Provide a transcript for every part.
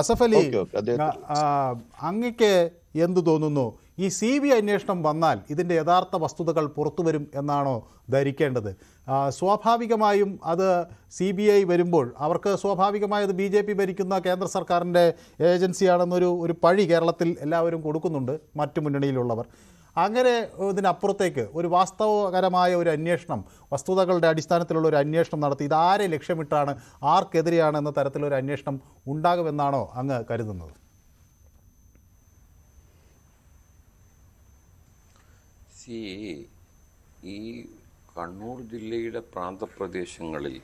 അസഫ് അലി അങ്ങക്ക് എന്തു തോന്നുന്നു ഈ സി ബി അന്വേഷണം വന്നാൽ ഇതിൻ്റെ യഥാർത്ഥ വസ്തുതകൾ പുറത്തുവരും എന്നാണോ ധരിക്കേണ്ടത് സ്വാഭാവികമായും അത് സി ബി ഐ വരുമ്പോൾ അവർക്ക് സ്വാഭാവികമായത് ബി ജെ പി ഭരിക്കുന്ന കേന്ദ്ര സർക്കാരിൻ്റെ ഏജൻസിയാണെന്നൊരു ഒരു പഴി കേരളത്തിൽ എല്ലാവരും കൊടുക്കുന്നുണ്ട് മറ്റു മുന്നണിയിലുള്ളവർ അങ്ങനെ ഇതിനപ്പുറത്തേക്ക് ഒരു വാസ്തവകരമായ ഒരു അന്വേഷണം വസ്തുതകളുടെ അടിസ്ഥാനത്തിലുള്ള ഒരു അന്വേഷണം നടത്തി ഇതാരെ ലക്ഷ്യമിട്ടാണ് ആർക്കെതിരെയാണ് എന്ന തരത്തിലൊരു അന്വേഷണം ഉണ്ടാകുമെന്നാണോ അങ്ങ് കരുതുന്നത് സി ഈ കണ്ണൂർ ജില്ലയുടെ പ്രാന്തപ്രദേശങ്ങളിൽ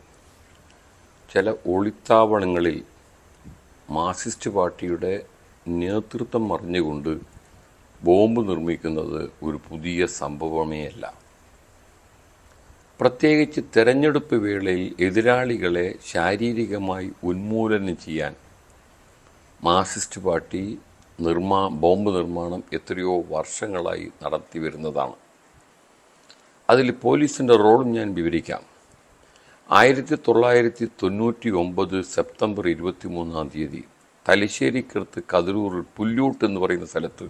ചില ഒളിത്താവളങ്ങളിൽ മാർസിസ്റ്റ് പാർട്ടിയുടെ നേതൃത്വം അറിഞ്ഞുകൊണ്ട് ബോംബ് നിർമ്മിക്കുന്നത് ഒരു പുതിയ സംഭവമേയല്ല പ്രത്യേകിച്ച് തെരഞ്ഞെടുപ്പ് വേളയിൽ എതിരാളികളെ ശാരീരികമായി ഉന്മൂലനം ചെയ്യാൻ മാർസിസ്റ്റ് പാർട്ടി നിർമ്മാ ബോംബ് നിർമ്മാണം എത്രയോ വർഷങ്ങളായി നടത്തി വരുന്നതാണ് അതിൽ പോലീസിൻ്റെ റോളും ഞാൻ വിവരിക്കാം ആയിരത്തി തൊള്ളായിരത്തി തൊണ്ണൂറ്റി ഒമ്പത് സെപ്റ്റംബർ ഇരുപത്തി മൂന്നാം തീയതി തലശ്ശേരിക്കടുത്ത് കതിരൂറിൽ പുല്ലൂട്ട് എന്ന് പറയുന്ന സ്ഥലത്ത്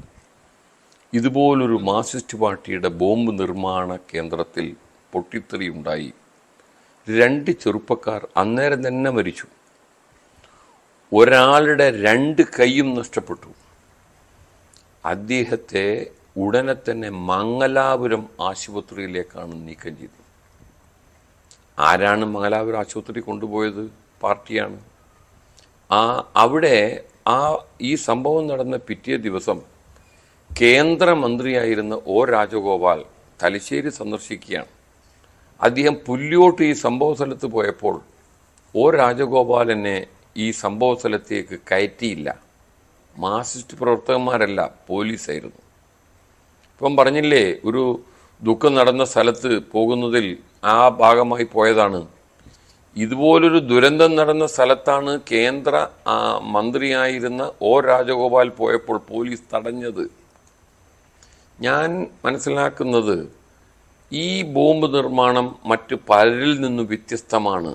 ഇതുപോലൊരു മാർസിസ്റ്റ് പാർട്ടിയുടെ ബോംബ് നിർമ്മാണ കേന്ദ്രത്തിൽ പൊട്ടിത്തെറിയുണ്ടായി രണ്ട് ചെറുപ്പക്കാർ അന്നേരം തന്നെ മരിച്ചു ഒരാളുടെ രണ്ട് കൈയും നഷ്ടപ്പെട്ടു അദ്ദേഹത്തെ ഉടനെ തന്നെ മംഗലാപുരം ആശുപത്രിയിലേക്കാണ് നീക്കം ചെയ്തത് ആരാണ് മംഗലാപുരം ആശുപത്രി കൊണ്ടുപോയത് പാർട്ടിയാണ് ആ അവിടെ ആ ഈ സംഭവം നടന്ന പിറ്റേ ദിവസം കേന്ദ്രമന്ത്രിയായിരുന്ന ഒ രാജഗോപാൽ തലശ്ശേരി സന്ദർശിക്കുകയാണ് അദ്ദേഹം പുല്യോട്ട് ഈ സംഭവ സ്ഥലത്ത് പോയപ്പോൾ ഒ രാജഗോപാലനെ ഈ സംഭവ സ്ഥലത്തേക്ക് കയറ്റിയില്ല മാർസിസ്റ്റ് പ്രവർത്തകന്മാരല്ല പോലീസായിരുന്നു ഇപ്പം പറഞ്ഞില്ലേ ഒരു ദുഃഖം നടന്ന സ്ഥലത്ത് പോകുന്നതിൽ ആ ഭാഗമായി പോയതാണ് ഇതുപോലൊരു ദുരന്തം നടന്ന സ്ഥലത്താണ് കേന്ദ്ര മന്ത്രിയായിരുന്ന ഒ രാജഗോപാൽ പോയപ്പോൾ പോലീസ് തടഞ്ഞത് ഞാൻ മനസ്സിലാക്കുന്നത് ഈ ബോംബ് നിർമ്മാണം മറ്റ് പലരിൽ നിന്നും വ്യത്യസ്തമാണ്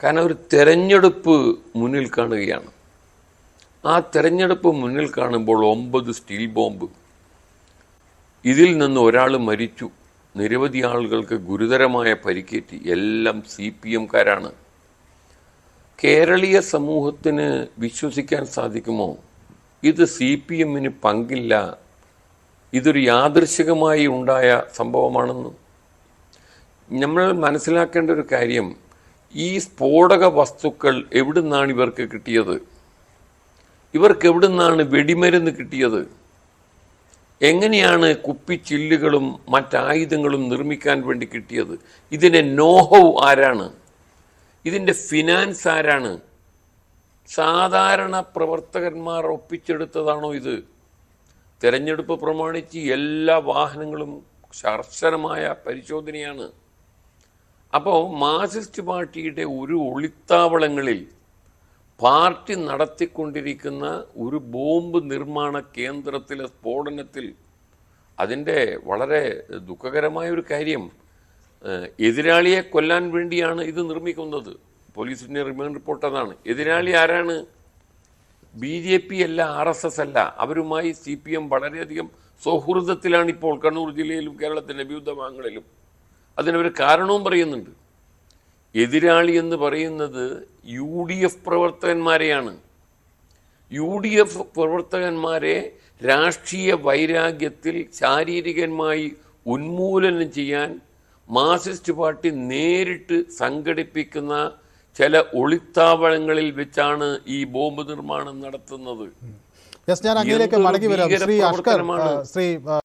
കാരണം ഒരു തെരഞ്ഞെടുപ്പ് മുന്നിൽ കാണുകയാണ് ആ തെരഞ്ഞെടുപ്പ് മുന്നിൽ കാണുമ്പോൾ ഒമ്പത് സ്റ്റീൽ ബോംബ് ഇതിൽ നിന്ന് ഒരാൾ മരിച്ചു നിരവധി ആളുകൾക്ക് ഗുരുതരമായ പരിക്കേറ്റ് എല്ലാം സി പി എംകാരാണ് കേരളീയ സമൂഹത്തിന് വിശ്വസിക്കാൻ സാധിക്കുമോ ഇത് സി പി എമ്മിന് പങ്കില്ല ഇതൊരു യാദൃശികമായി ഉണ്ടായ സംഭവമാണെന്നും നമ്മൾ മനസ്സിലാക്കേണ്ട ഒരു കാര്യം ഈ സ്ഫോടക വസ്തുക്കൾ നിന്നാണ് ഇവർക്ക് കിട്ടിയത് ഇവർക്ക് നിന്നാണ് വെടിമരുന്ന് കിട്ടിയത് എങ്ങനെയാണ് കുപ്പിച്ചില്ലുകളും മറ്റായുധങ്ങളും നിർമ്മിക്കാൻ വേണ്ടി കിട്ടിയത് ഇതിൻ്റെ നോഹൗ ആരാണ് ഇതിൻ്റെ ഫിനാൻസ് ആരാണ് സാധാരണ പ്രവർത്തകന്മാർ ഒപ്പിച്ചെടുത്തതാണോ ഇത് തെരഞ്ഞെടുപ്പ് പ്രമാണിച്ച് എല്ലാ വാഹനങ്ങളും കർശനമായ പരിശോധനയാണ് അപ്പോൾ മാർസിസ്റ്റ് പാർട്ടിയുടെ ഒരു ഒളിത്താവളങ്ങളിൽ പാർട്ടി നടത്തിക്കൊണ്ടിരിക്കുന്ന ഒരു ബോംബ് നിർമ്മാണ കേന്ദ്രത്തിലെ സ്ഫോടനത്തിൽ അതിൻ്റെ വളരെ ദുഃഖകരമായ ഒരു കാര്യം എതിരാളിയെ കൊല്ലാൻ വേണ്ടിയാണ് ഇത് നിർമ്മിക്കുന്നത് പോലീസിൻ്റെ റിമാൻഡ് റിപ്പോർട്ട് അതാണ് എതിരാളി ആരാണ് ബി ജെ പി അല്ല ആർ എസ് എസ് അല്ല അവരുമായി സി പി എം വളരെയധികം ഇപ്പോൾ കണ്ണൂർ ജില്ലയിലും കേരളത്തിൻ്റെ വിവിധ ഭാഗങ്ങളിലും അതിനവർ കാരണവും പറയുന്നുണ്ട് എതിരാളി എന്ന് പറയുന്നത് യു ഡി എഫ് പ്രവർത്തകന്മാരെയാണ് യു ഡി എഫ് പ്രവർത്തകന്മാരെ രാഷ്ട്രീയ വൈരാഗ്യത്തിൽ ശാരീരികമായി ഉന്മൂലനം ചെയ്യാൻ മാർസിസ്റ്റ് പാർട്ടി നേരിട്ട് സംഘടിപ്പിക്കുന്ന ചില ഒളിത്താവളങ്ങളിൽ വെച്ചാണ് ഈ ബോംബ് നിർമ്മാണം നടത്തുന്നത് ഞാൻ അങ്ങനെയൊക്കെ മടങ്ങി വരാം ശ്രീ അഷ്കർ ശ്രീ